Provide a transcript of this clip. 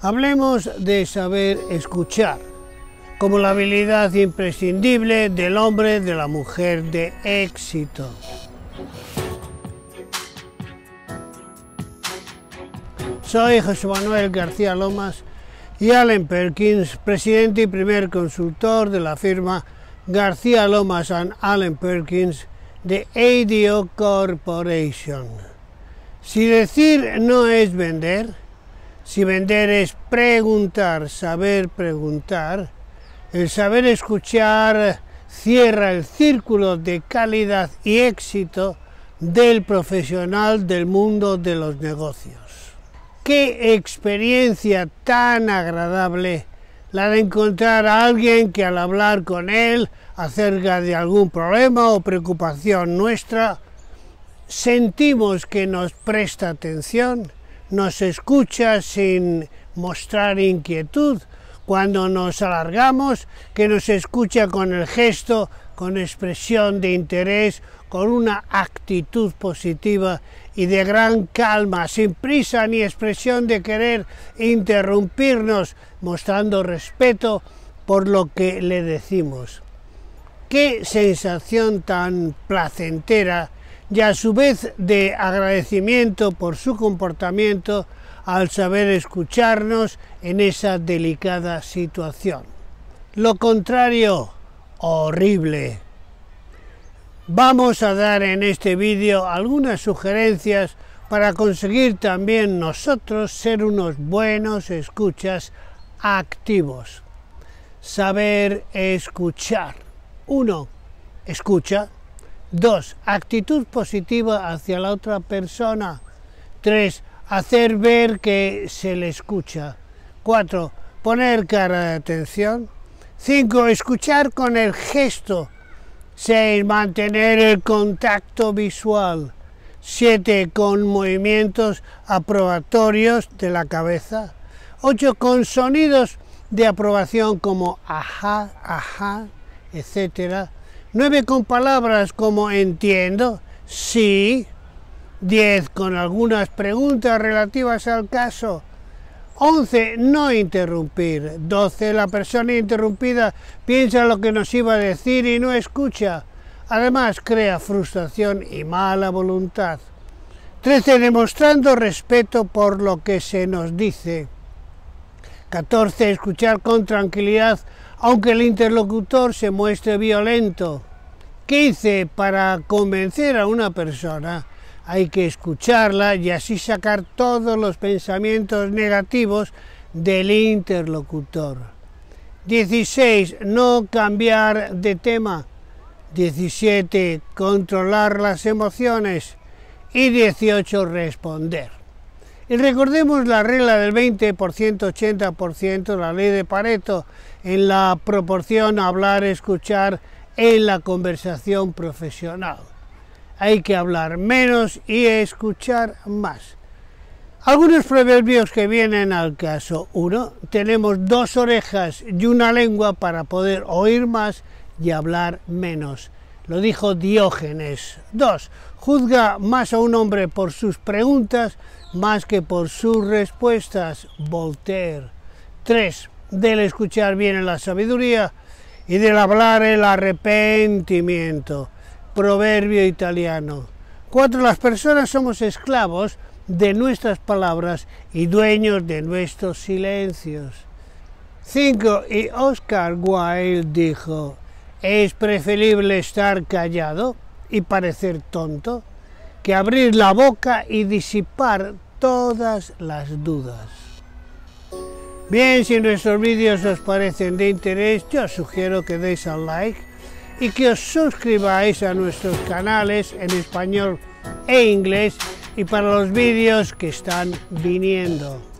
Hablemos de saber escuchar, como la habilidad imprescindible del hombre, de la mujer de éxito. Soy José Manuel García Lomas y Allen Perkins, presidente y primer consultor de la firma García Lomas and Allen Perkins de ADO Corporation. Si decir no es vender, si vender es preguntar, saber preguntar, el saber escuchar cierra el círculo de calidad y éxito del profesional del mundo de los negocios. Qué experiencia tan agradable la de encontrar a alguien que al hablar con él acerca de algún problema o preocupación nuestra, sentimos que nos presta atención nos escucha sin mostrar inquietud, cuando nos alargamos, que nos escucha con el gesto, con expresión de interés, con una actitud positiva y de gran calma, sin prisa ni expresión de querer interrumpirnos, mostrando respeto por lo que le decimos. Qué sensación tan placentera y a su vez de agradecimiento por su comportamiento al saber escucharnos en esa delicada situación. Lo contrario, horrible. Vamos a dar en este vídeo algunas sugerencias para conseguir también nosotros ser unos buenos escuchas activos. Saber escuchar. Uno, Escucha 2. Actitud positiva hacia la otra persona. 3. Hacer ver que se le escucha. 4. Poner cara de atención. 5. Escuchar con el gesto. 6. Mantener el contacto visual. 7. Con movimientos aprobatorios de la cabeza. 8. Con sonidos de aprobación como ajá, ajá, etcétera. 9 con palabras como entiendo, sí, 10 con algunas preguntas relativas al caso, 11 no interrumpir, 12 la persona interrumpida piensa lo que nos iba a decir y no escucha, además crea frustración y mala voluntad. 13 demostrando respeto por lo que se nos dice. 14. Escuchar con tranquilidad, aunque el interlocutor se muestre violento. 15. Para convencer a una persona hay que escucharla y así sacar todos los pensamientos negativos del interlocutor. 16. No cambiar de tema. 17. Controlar las emociones. Y 18. Responder. Y recordemos la regla del 20%, 80%, la ley de Pareto, en la proporción hablar, escuchar en la conversación profesional. Hay que hablar menos y escuchar más. Algunos proverbios que vienen al caso. Uno, tenemos dos orejas y una lengua para poder oír más y hablar menos lo dijo Diógenes. 2. Juzga más a un hombre por sus preguntas más que por sus respuestas, Voltaire. 3. Del escuchar bien la sabiduría y del hablar el arrepentimiento, proverbio italiano. 4. Las personas somos esclavos de nuestras palabras y dueños de nuestros silencios. 5. Y Oscar Wilde dijo, es preferible estar callado y parecer tonto que abrir la boca y disipar todas las dudas. Bien, si nuestros vídeos os parecen de interés, yo os sugiero que deis al like y que os suscribáis a nuestros canales en español e inglés y para los vídeos que están viniendo.